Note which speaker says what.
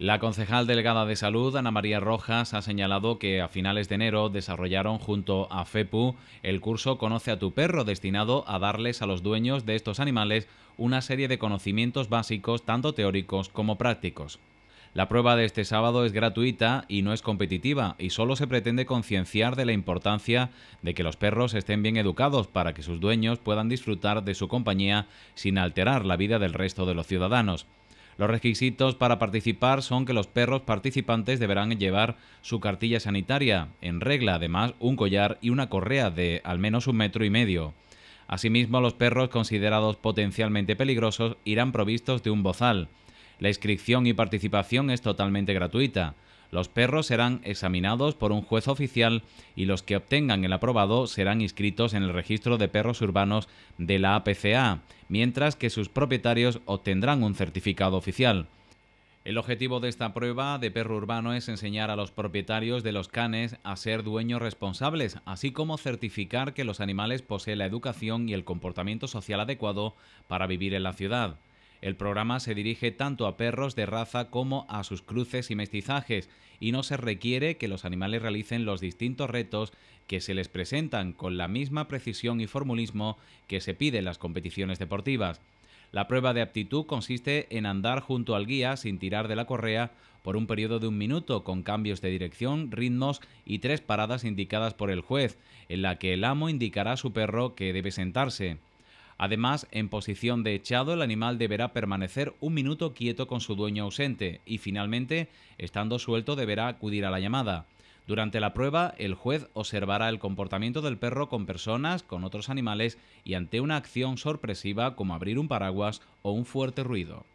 Speaker 1: La concejal delegada de salud, Ana María Rojas, ha señalado que a finales de enero desarrollaron junto a FEPU el curso Conoce a tu perro destinado a darles a los dueños de estos animales una serie de conocimientos básicos tanto teóricos como prácticos. La prueba de este sábado es gratuita y no es competitiva y solo se pretende concienciar de la importancia de que los perros estén bien educados para que sus dueños puedan disfrutar de su compañía sin alterar la vida del resto de los ciudadanos. Los requisitos para participar son que los perros participantes deberán llevar su cartilla sanitaria, en regla además un collar y una correa de al menos un metro y medio. Asimismo, los perros considerados potencialmente peligrosos irán provistos de un bozal. La inscripción y participación es totalmente gratuita. Los perros serán examinados por un juez oficial y los que obtengan el aprobado serán inscritos en el registro de perros urbanos de la APCA, mientras que sus propietarios obtendrán un certificado oficial. El objetivo de esta prueba de perro urbano es enseñar a los propietarios de los canes a ser dueños responsables, así como certificar que los animales poseen la educación y el comportamiento social adecuado para vivir en la ciudad. El programa se dirige tanto a perros de raza como a sus cruces y mestizajes, y no se requiere que los animales realicen los distintos retos que se les presentan con la misma precisión y formulismo que se pide en las competiciones deportivas. La prueba de aptitud consiste en andar junto al guía sin tirar de la correa por un periodo de un minuto con cambios de dirección, ritmos y tres paradas indicadas por el juez, en la que el amo indicará a su perro que debe sentarse. Además, en posición de echado, el animal deberá permanecer un minuto quieto con su dueño ausente y finalmente, estando suelto, deberá acudir a la llamada. Durante la prueba, el juez observará el comportamiento del perro con personas, con otros animales y ante una acción sorpresiva como abrir un paraguas o un fuerte ruido.